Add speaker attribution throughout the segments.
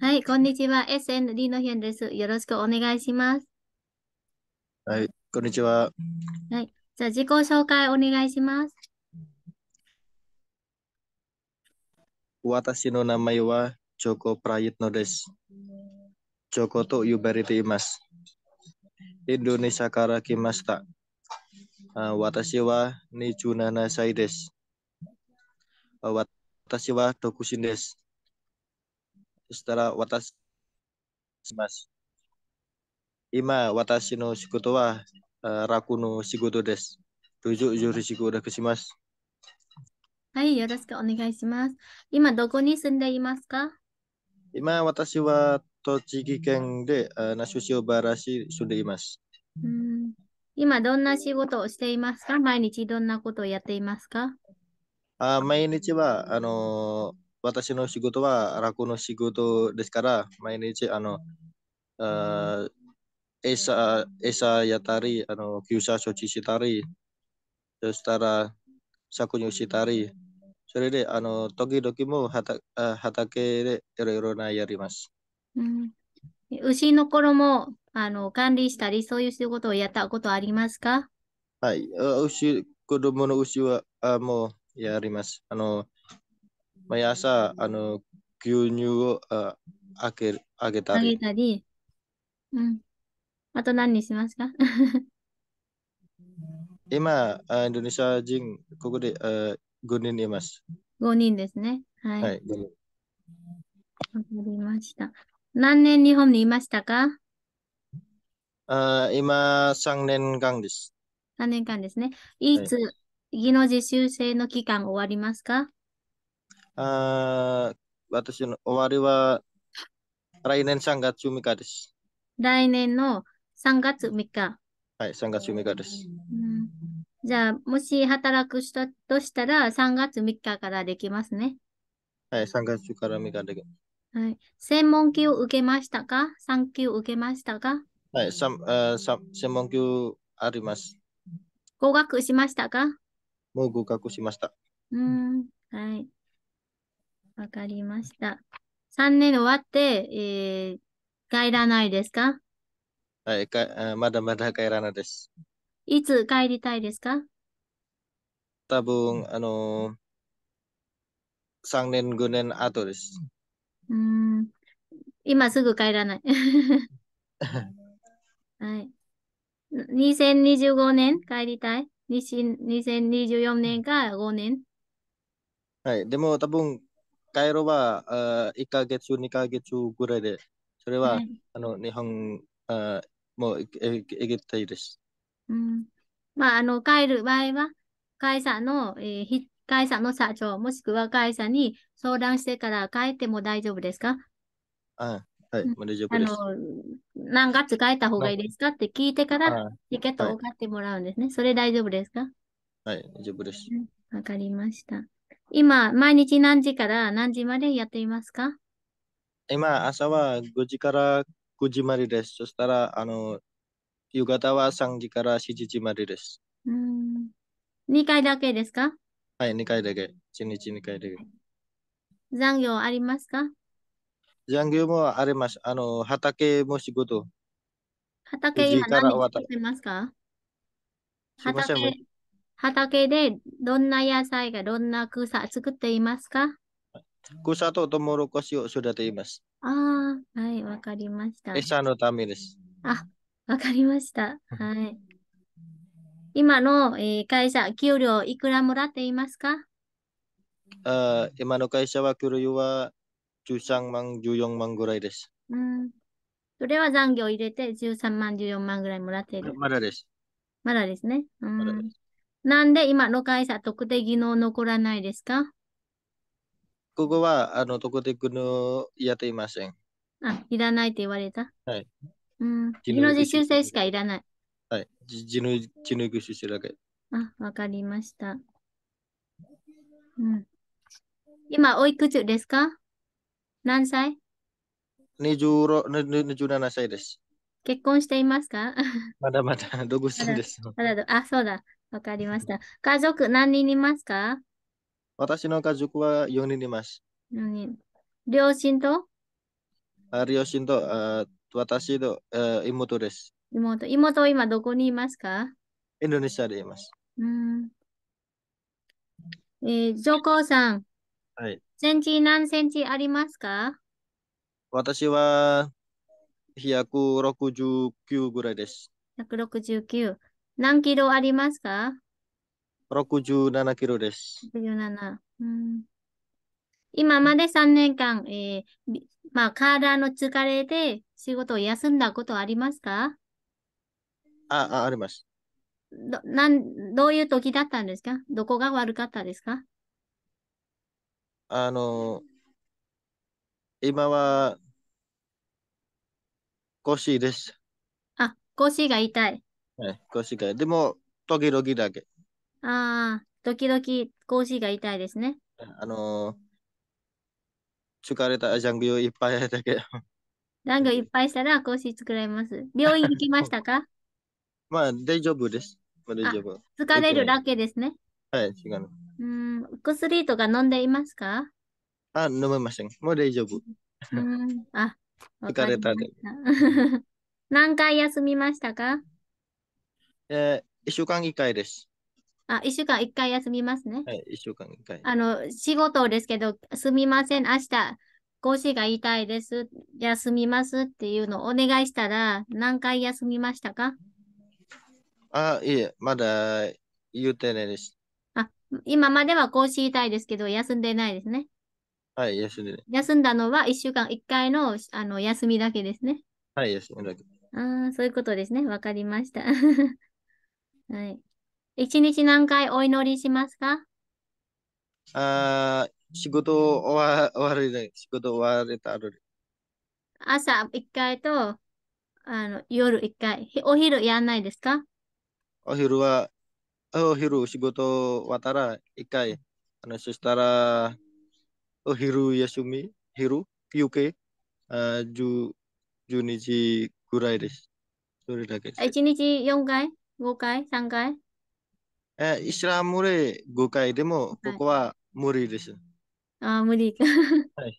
Speaker 1: はい、こんにちは。SND のヒェンです。よろしくお願いします。
Speaker 2: はい、こんにちは。
Speaker 1: はい、じゃあ自己紹介お願いします。
Speaker 2: 私の名前はチョコ・プライトノです。チョコと呼ばれています。インドネシアから来ました。あ私は27歳です。私は独身です。そしたら私します。今、私の仕事は、クの仕事です。どうぞよろしくお願いします。
Speaker 1: はい、よろしくお願いします。今、どこに住んでいますか
Speaker 2: 今、私は栃木県で、那須塩原市住んでいます。
Speaker 1: うん今、どんな仕事をしていますか毎日どんなことをやっていますか
Speaker 2: あ毎日は、あの私の仕事は楽の仕事ですから、毎日、あの、あ餌餌やったり、あの救済処置したり、そしたら搾乳したり、それで、あの時々も畑でいろいろなやります。
Speaker 1: うん、牛の頃もあの管理したり、そういう仕事をやったことありますか
Speaker 2: はい、牛子供の牛はあもうやります。あの、毎朝、あの、牛乳をああげあげたあげ
Speaker 1: たり、うん。あと何にしますか
Speaker 2: 今、あインドネシア人、ここであ5人います。
Speaker 1: ?5 人ですね。はい。わかい、りました。何年日本にいましたか
Speaker 2: あ今、3年間です。
Speaker 1: ?3 年間ですね。いつ、次の実習生の期間終わりますか
Speaker 2: あ私の終わりは来年3月6日です。
Speaker 1: 来年の3月3日。
Speaker 2: はい、3月6日です。
Speaker 1: うん、じゃあ、もし働く人としたら3月3日からできますね。
Speaker 2: はい、3月から日できます。
Speaker 1: はい、専門級を受けましたか ?3 級受けましたか
Speaker 2: はい、専門級あります。
Speaker 1: 合格しましたか
Speaker 2: もう合格しました。
Speaker 1: うん、はい。わかりました。3年終わって、えー、帰らないですか
Speaker 2: はい、かまだまだ帰らないです。
Speaker 1: いつ帰りたいですか
Speaker 2: 多分、あのー、3年、5年後です。
Speaker 1: うん、今すぐ帰らない。はい。2025年帰りたい2024年が5年。
Speaker 2: はい、でも多分、カイロはあ1ヶ月、2ヶ月ぐらいで、それは、はい、あの日本あもう行きたいです。
Speaker 1: うん、まあ、あの帰る場合は、会社の、えー、会社の社長、もしくは会社に相談してから帰っても大丈夫ですか
Speaker 2: あはい、マネージャーあの何
Speaker 1: 月帰った方がいいですかって聞いてから、チケットを買ってもらうんですね。それ大丈夫ですか
Speaker 2: はい、大丈夫です。
Speaker 1: わかりました。今、毎日何時から何時までやっていますか
Speaker 2: 今、朝は5時から9時までです。そしたら、あの、夕方は3時から7時までです。
Speaker 1: うん。2回だけですか
Speaker 2: はい、2回だけ。1日2回だけ。
Speaker 1: 残業ありますか
Speaker 2: 残業もあります。あの、畑も仕事。
Speaker 1: 畑今何してますか畑畑でどんな野菜がどんな草作っていますか
Speaker 2: 草とトウモロコシを育ています。
Speaker 1: ああ、はい、わかりました。餌
Speaker 2: のためです。
Speaker 1: あ、わかりました。はい。今の、えー、会社、給料いくらもらっていますか
Speaker 2: あ今の会社は給料は13万、14万ぐらいです。
Speaker 1: うん。それは残業入れて13万、14万ぐらいもらっている。まだです。まだですね。うん、なんで今、の会社特定技能残らないですか
Speaker 2: ここは、あの、特定技能やっていません。
Speaker 1: あ、いらないって言われたはい。うん。技能実習生しかいらない。
Speaker 2: はい。技能実習生だけ。
Speaker 1: あ、わかりました。うん。今、おいくつですか何歳
Speaker 2: ?27 歳です。
Speaker 1: 結婚していますか
Speaker 2: まだまだ 独身です。
Speaker 1: まだあ、そうだ。わかりました。家族何人いますか
Speaker 2: 私の家族は4人います。
Speaker 1: 人。両親と
Speaker 2: 両親とあ私とあ妹です。
Speaker 1: 妹、妹は今どこにいますか
Speaker 2: インドネシアでいます。
Speaker 1: うんえー、上皇さん。はい。センチ何センチありますか
Speaker 2: 私は169ぐらいです。
Speaker 1: 169。何キロありますか
Speaker 2: ?67 キロです。
Speaker 1: 67。うん、今まで3年間、えーまあ、体の疲れで仕事を休んだことありますか
Speaker 2: ああ、あります。どなん
Speaker 1: どういう時だったんですかどこが悪かったですか
Speaker 2: あの、今は腰です。
Speaker 1: あ、腰が痛い。
Speaker 2: はい、腰が。でも、時々だけ。
Speaker 1: ああ、時々腰が痛いですね。
Speaker 2: あの疲れたジャングルいっぱいだけ。ジ
Speaker 1: ャングルいっぱいしたら腰作れます。病院行きましたか
Speaker 2: まあ、大丈夫です。まあ、大丈夫。疲れるだけですね。はい、違う。
Speaker 1: うん、薬とか飲んでいますか
Speaker 2: あ、飲めません。もう大丈夫。あ、疲れたで。
Speaker 1: 何回休みましたか
Speaker 2: えー、1週間一回です。
Speaker 1: あ、一週間一回休みますね。は
Speaker 2: い、1週間一回。あ
Speaker 1: の、仕事ですけど、すみません、明日、腰が痛いです、休みますっていうのをお願いしたら、何回休みましたか
Speaker 2: あ、いえ、まだ言うてないです。
Speaker 1: 今まではこう知りたいですけど、休んでないですね。
Speaker 2: はい、休んでない。
Speaker 1: 休んだのは1週間1回のあの休みだけですね。
Speaker 2: はい、休みだけ。
Speaker 1: ああ、そういうことですね。わかりました。はい。一日何回お祈りしますか
Speaker 2: あ仕事終わりで、仕事終われたる。
Speaker 1: 朝1回とあの夜1回。お昼やらないですか
Speaker 2: お昼はお昼仕事終わったら一回、あの、そしたら、お昼休み、昼、休憩、あ10、10日ぐらいです。それだけです。
Speaker 1: 1日4回、5回、3回
Speaker 2: えイスラムで5回でも、ここは無理です。はい、
Speaker 1: あ無理。はい、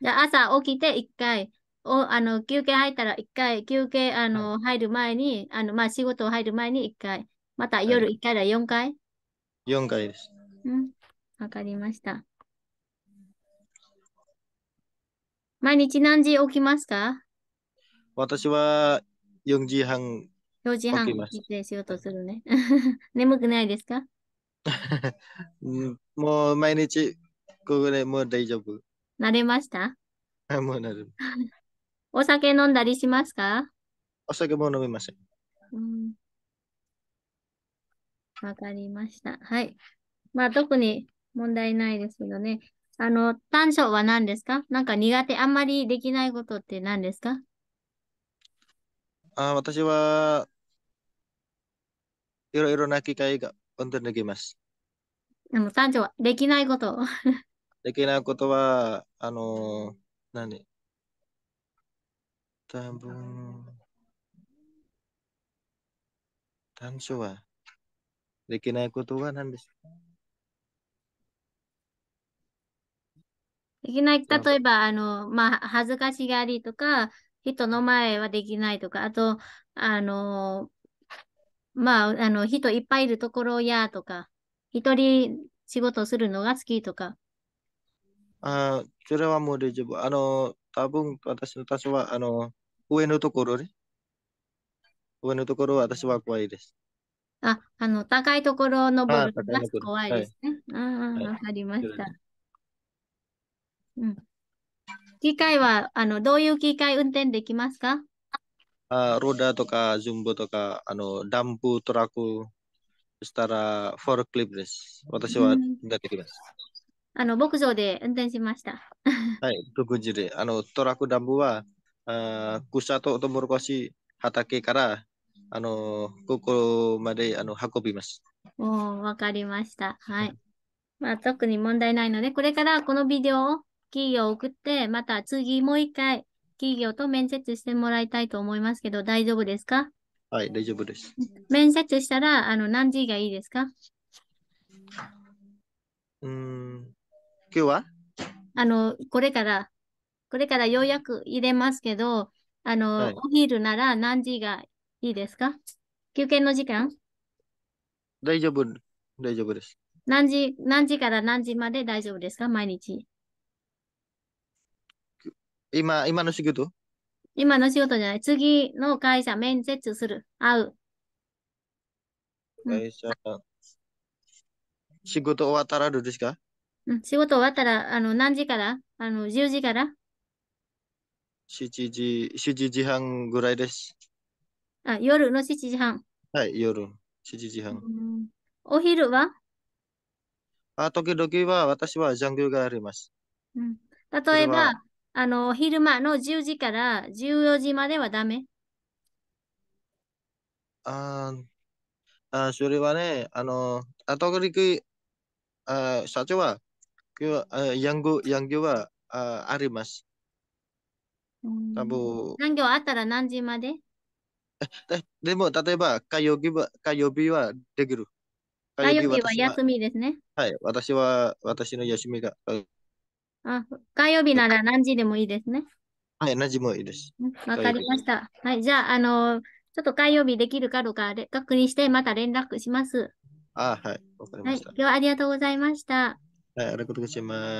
Speaker 1: じゃ朝起きて1回。おあの休憩入ったら一回休憩あの、はい、入る前にあの、まあ、仕事入る前に一回また夜1回だ4回
Speaker 2: ?4 回です。
Speaker 1: うん。わかりました。毎日何時起きますか
Speaker 2: 私は4時半。
Speaker 1: 4時半起きて仕事するね。眠くないですか
Speaker 2: もう毎日ここでもう大丈夫。
Speaker 1: 慣れましたもう慣れ お酒飲んだりしますか
Speaker 2: お酒も飲みません。
Speaker 1: うんわかりました。はい。まあ、特に問題ないですけどね。あの、短所は何ですかなんか苦手、あんまりできないことって何ですか
Speaker 2: あ私は、いろいろな機会が本当にできます。
Speaker 1: でも短所はできないこと。
Speaker 2: できないことは、あの、何多分、短所は、できないことは何ですか
Speaker 1: できない、例えば、あの、まあ、恥ずかしがりとか、人の前はできないとか、あと、あの、まあ、あの、人いっぱいいるところやとか、一人仕事するのが好きとか。
Speaker 2: あそれはもう大丈夫。あの、多分私の多少は、あの、上のところで、ね、上のところは私は怖いです。
Speaker 1: あ、あの、高いところを登るのが怖いですね。ああ、わかりました。うん。機械は、あの、どういう機械運転できますか
Speaker 2: あローダーとか、ズンボとか、あの、ダンプ、トラック、そしたら、フォルクリップです。私はができます。
Speaker 1: あの、牧場で運転しました。
Speaker 2: はい、独自で。あの、トラック、ダンプは、あ草とトウモロコシ畑からあの、ここまであの運びます。
Speaker 1: おわかりました。はい。まあ、特に問題ないので、これからこのビデオを企業送って、また次もう一回企業と面接してもらいたいと思いますけど、大丈夫ですか
Speaker 2: はい、大丈夫です。
Speaker 1: 面接したら、あの、何時がいいですか
Speaker 2: うん、今日は
Speaker 1: あの、これから、これからようやく入れますけど、あの、はい、お昼なら何時がいいですか休憩の時間
Speaker 2: 大丈夫、大丈夫です。
Speaker 1: 何時、何時から何時まで大丈夫ですか毎日。
Speaker 2: 今、今の仕事
Speaker 1: 今の仕事じゃない。次の会社、面接する。会う。
Speaker 2: 会社、うん、仕事終わったらどうですか、
Speaker 1: うん、仕事終わったら、あの、何時からあの、10時から
Speaker 2: ?7 時、7時半ぐらいです。
Speaker 1: あ、夜の7時半。
Speaker 2: はい、夜7時半。
Speaker 1: お昼は
Speaker 2: あ時々は私は残業があります。
Speaker 1: うん、例えば、あの昼間の10時から14時まではダメ
Speaker 2: ああ、それはね、あの、あと時々、あ社長は、残業ングはああります。
Speaker 1: 多分残業あったら何時まで
Speaker 2: でも、例えば、火曜日は、火曜日はできる。
Speaker 1: 火曜日は休みですね。
Speaker 2: はい、私は、私の休みが。
Speaker 1: あ、火曜日なら何時でもいいですね。
Speaker 2: はい、何時もいいです。
Speaker 1: わかりました。はい、じゃあ、あの、ちょっと火曜日できるかどうか確認して、また連絡します。
Speaker 2: あ、はい、わかりまし
Speaker 1: た。はい、今日はありがとうございました。
Speaker 2: はい、ありがとうございます。